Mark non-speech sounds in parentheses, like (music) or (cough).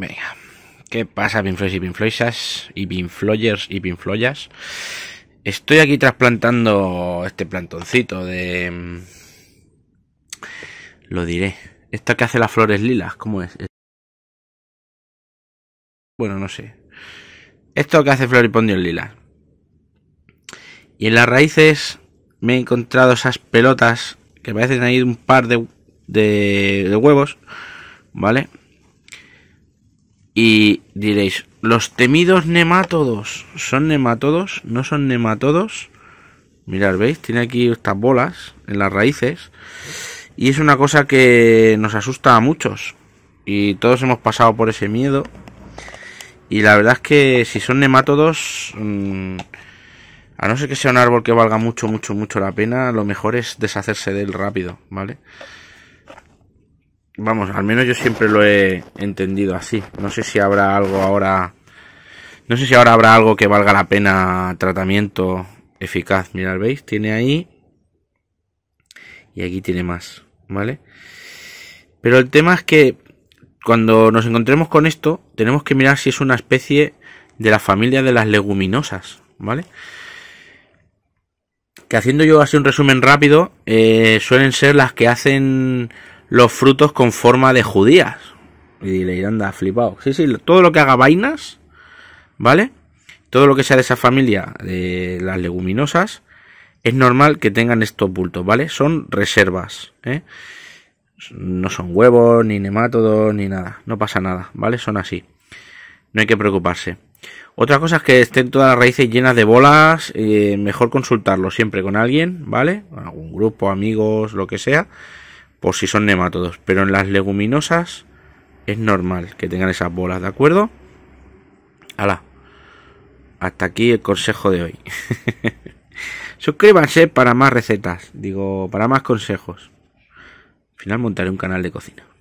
Venga. ¿Qué pasa, Pinfloys y pinfloysas Y Pinfloyers y Pinfloyas. Estoy aquí trasplantando este plantoncito de. Mm, lo diré. Esto que hace las flores lilas, ¿cómo es? Bueno, no sé. Esto que hace floripondios lilas. Y en las raíces me he encontrado esas pelotas que parecen ahí un par de, de, de huevos, ¿vale? Y diréis, los temidos nematodos, ¿son nematodos? ¿No son nematodos? Mirad, ¿veis? Tiene aquí estas bolas en las raíces. Y es una cosa que nos asusta a muchos. Y todos hemos pasado por ese miedo. Y la verdad es que si son nematodos, mm, a no ser que sea un árbol que valga mucho, mucho, mucho la pena, lo mejor es deshacerse de él rápido, ¿vale? Vamos, al menos yo siempre lo he entendido así. No sé si habrá algo ahora... No sé si ahora habrá algo que valga la pena tratamiento eficaz. Mirad, ¿veis? Tiene ahí... Y aquí tiene más, ¿vale? Pero el tema es que cuando nos encontremos con esto, tenemos que mirar si es una especie de la familia de las leguminosas, ¿vale? Que haciendo yo así un resumen rápido, eh, suelen ser las que hacen los frutos con forma de judías. Y le anda flipado. Sí, sí, todo lo que haga vainas, ¿vale? Todo lo que sea de esa familia de las leguminosas, es normal que tengan estos bultos, ¿vale? Son reservas, ¿eh? No son huevos, ni nemátodos, ni nada. No pasa nada, ¿vale? Son así. No hay que preocuparse. Otra cosa es que estén todas las raíces llenas de bolas, eh, mejor consultarlo siempre con alguien, ¿vale? Algún grupo, amigos, lo que sea, por si son nematodos. Pero en las leguminosas es normal que tengan esas bolas, ¿de acuerdo? Hala. Hasta aquí el consejo de hoy. (laughs) Suscríbanse para más recetas, digo, para más consejos. Al final montaré un canal de cocina.